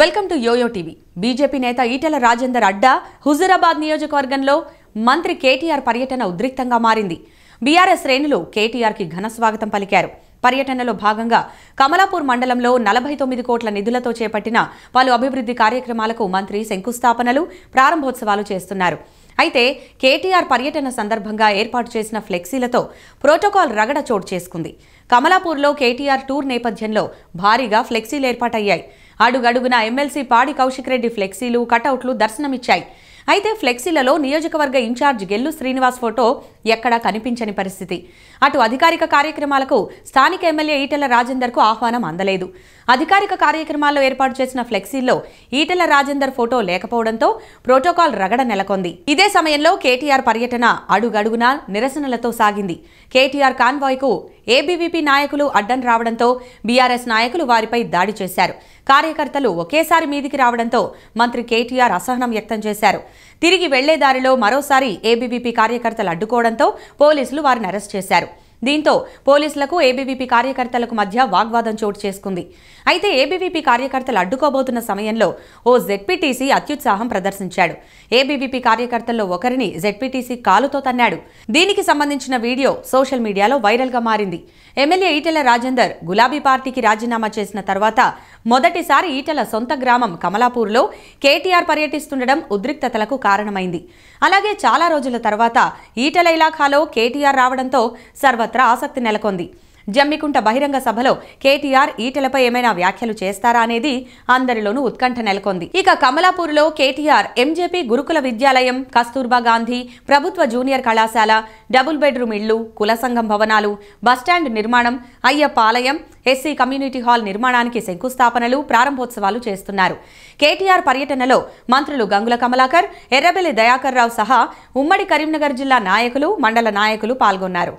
welcome to YoYo TV BJP నేత ఈటెల రాజేందర్ అడ్డా హుజూరాబాద్ నియోజకవర్గంలో మంత్రి కేటీఆర్ పర్యటన ఉద్రిక్తంగా మారింది బీఆర్ఎస్ శ్రేణులు కేటీఆర్కి ఘన స్వాగతం పలికారు పర్యటనలో భాగంగా కమలాపూర్ మండలంలో నలభై తొమ్మిది కోట్ల నిధులతో చేపట్టిన పలు అభివృద్ధి కార్యక్రమాలకు మంత్రి శంకుస్థాపనలు ప్రారంభోత్సవాలు చేస్తున్నారు అయితే కేటీఆర్ పర్యటన సందర్భంగా ఏర్పాటు చేసిన ఫ్లెక్సీలతో ప్రోటోకాల్ రగడ చోటు చేసుకుంది కమలాపూర్లో కేటీఆర్ టూర్ నేపథ్యంలో భారీగా ఫ్లెక్సీలు ఏర్పాటయ్యాయి అడుగడుగున ఎమ్మెల్సీ పాడి కౌశిక్ రెడ్డి ఫ్లెక్సీలు కటౌట్లు దర్శనమిచ్చాయి అయితే ఫ్లెక్సీలలో నియోజకవర్గ ఇన్ఛార్జ్ గెల్లు శ్రీనివాస్ ఫోటో ఎక్కడా కనిపించని పరిస్థితి అటు అధికారిక కార్యక్రమాలకు స్థానిక ఎమ్మెల్యే ఈటెల కు ఆహ్వానం అందలేదు అధికారిక కార్యక్రమాల్లో ఏర్పాటు చేసిన ఫ్లెక్సీల్లో ఈటెల రాజేందర్ ఫోటో లేకపోవడంతో ప్రోటోకాల్ రగడ నెలకొంది ఇదే సమయంలో కేటీఆర్ పర్యటన అడుగడుగునా నిరసనలతో సాగింది కేటీఆర్ కు ఏబీవీపీ నాయకులు అడ్డం రావడంతో బీఆర్ఎస్ నాయకులు వారిపై దాడి చేశారు కార్యకర్తలు ఒకేసారి మీదికి రావడంతో మంత్రి కేటీఆర్ అసహనం వ్యక్తం చేశారు తిరిగి వెళ్లే దారిలో మరోసారి ఏబీవీపీ కార్యకర్తలు అడ్డుకోవడంతో పోలీసులు వారిని అరెస్ట్ చేశారు దీంతో పోలీసులకు ఏబీవీపీ కార్యకర్తలకు మధ్య వాగ్వాదం చోటు చేసుకుంది అయితే ఏబీవీపీ కార్యకర్తలు అడ్డుకోబోతున్న సమయంలో ఓ జెడ్పీటీసీ అత్యుత్సాహం ప్రదర్శించాడు ఏబీవీపీ కార్యకర్తల్లో ఒకరిని జెడ్పీటీసీ కాలుతో తన్నాడు దీనికి సంబంధించిన వీడియో సోషల్ మీడియాలో వైరల్గా మారింది ఎమ్మెల్యే ఈటెల రాజేందర్ గులాబీ పార్టీకి రాజీనామా చేసిన తర్వాత మొదటిసారి ఈటెల సొంత గ్రామం కమలాపూర్లో కేటీఆర్ పర్యటిస్తుండడం ఉద్రిక్తతలకు కారణమైంది అలాగే చాలా రోజుల తర్వాత ఈటెల ఇలాఖాలో కేటీఆర్ రావడంతో సర్వత్రా సర్వత్రా ఆసక్తి నెలకొంది జమ్మికుంట బహిరంగ సభలో కేటీఆర్ ఈటెలపై ఏమైనా వ్యాఖ్యలు చేస్తారా అనేది అందరిలోనూ ఉత్కంఠ నెలకొంది ఇక కమలాపూర్లో కేటీఆర్ ఎంజేపీ గురుకుల విద్యాలయం కస్తూర్బా గాంధీ ప్రభుత్వ జూనియర్ కళాశాల డబుల్ బెడ్రూమ్ ఇళ్లు కుల సంఘం భవనాలు బస్టాండ్ నిర్మాణం అయ్యప్ప ఆలయం ఎస్సీ కమ్యూనిటీ హాల్ నిర్మాణానికి శంకుస్థాపనలు ప్రారంభోత్సవాలు చేస్తున్నారు కేటీఆర్ పర్యటనలో మంత్రులు గంగుల కమలాకర్ ఎర్రబెల్లి దయాకర్ రావు సహా ఉమ్మడి కరీంనగర్ జిల్లా నాయకులు మండల నాయకులు పాల్గొన్నారు